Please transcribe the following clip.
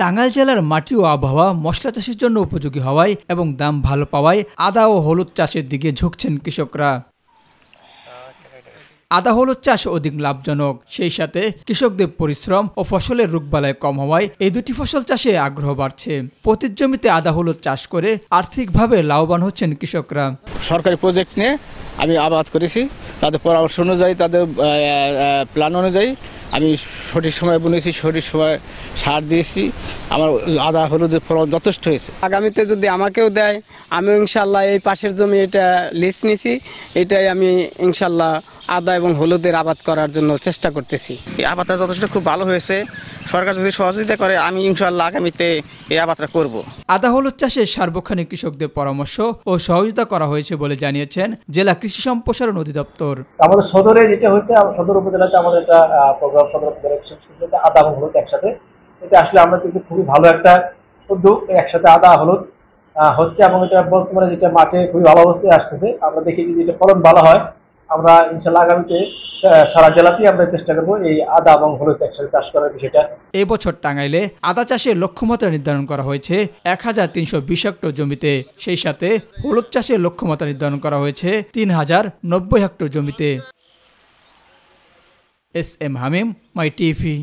টাঙ্গাইল জেলার মাটি ও আবহাওয়া মশলা চাষের জন্য উপযোগী হওয়ায় এবং দাম ভালো পাওয়ায় আদা ও হলুদ চাষের দিকে ঝুঁকছেন কৃষকরা আদা হলুদ চাষ অধিক লাভজনক সেই সাথে কৃষকদের পরিশ্রম ও ফসলের রোগবালায় কম হওয়ায় এই দুটি ফসল চাষে আগ্রহ বাড়ছে প্রতির জমিতে আদা হলুদ চাষ করে আর্থিকভাবে লাভবান হচ্ছেন কৃষকরা সরকারি প্রজেক্ট নিয়ে আমি আবাদ করেছি তাদের পরামর্শ অনুযায়ী তাদের প্ল্যান অনুযায়ী আমি সঠিক সময় বুনেছি সঠিক সময় সার দিয়েছি আমার আদা হলুদের ফলন যথেষ্ট হয়েছে আগামীতে যদি আমাকেও দেয় আমি ইনশাল্লাহ এই পাশের জমি এটা লিস নিছি এটাই আমি ইনশাল্লাহ আদা এবং হলুদের আবাদ করার জন্য চেষ্টা করতেছি এই আবাদটা যথেষ্ট খুব ভালো হয়েছে সরকার যদি সহযোগিতা করে আমি ইনশাল্লাহ আগামীতে এই আবাদটা করব আদা হলুদ চাষে সার্বক্ষণিক কৃষকদের পরামর্শ ও সহযোগিতা করা হয়েছে বলে জানিয়েছেন জেলা কৃষি সম্প্রসারণ অধিদপ্তর আমাদের সদরে যেটা হয়েছে সদর উপজেলাতে আমাদের একটা প্রোগ্রাম সদর উপজেলা আদা হলুদ একসাথে এটা আসলে আমরা কিন্তু খুবই ভালো একটা উদ্যোগ একসাথে আদা হলুদ হচ্ছে এবং এটা বর্তমানে যেটা মাঠে খুবই ভালো অবস্থায় আসতেছে আমরা দেখি যদি এটা ফলন ভালো হয় আমরা ইনশাল্লাহ আগামীতে সারা জেলাতেই আমরা চেষ্টা করব এই আদা এবং হলুদ একসাথে চাষ করার বিষয়টা এবছর টাঙ্গাইলে আদা চাষের লক্ষ্যমাত্রা নির্ধারণ করা হয়েছে এক হাজার তিনশো বিশ হেক্টর জমিতে সেই সাথে হলুদ চাষের লক্ষ্যমাত্রা নির্ধারণ করা হয়েছে তিন হাজার নব্বই হেক্টর জমিতে S M Hamim My TV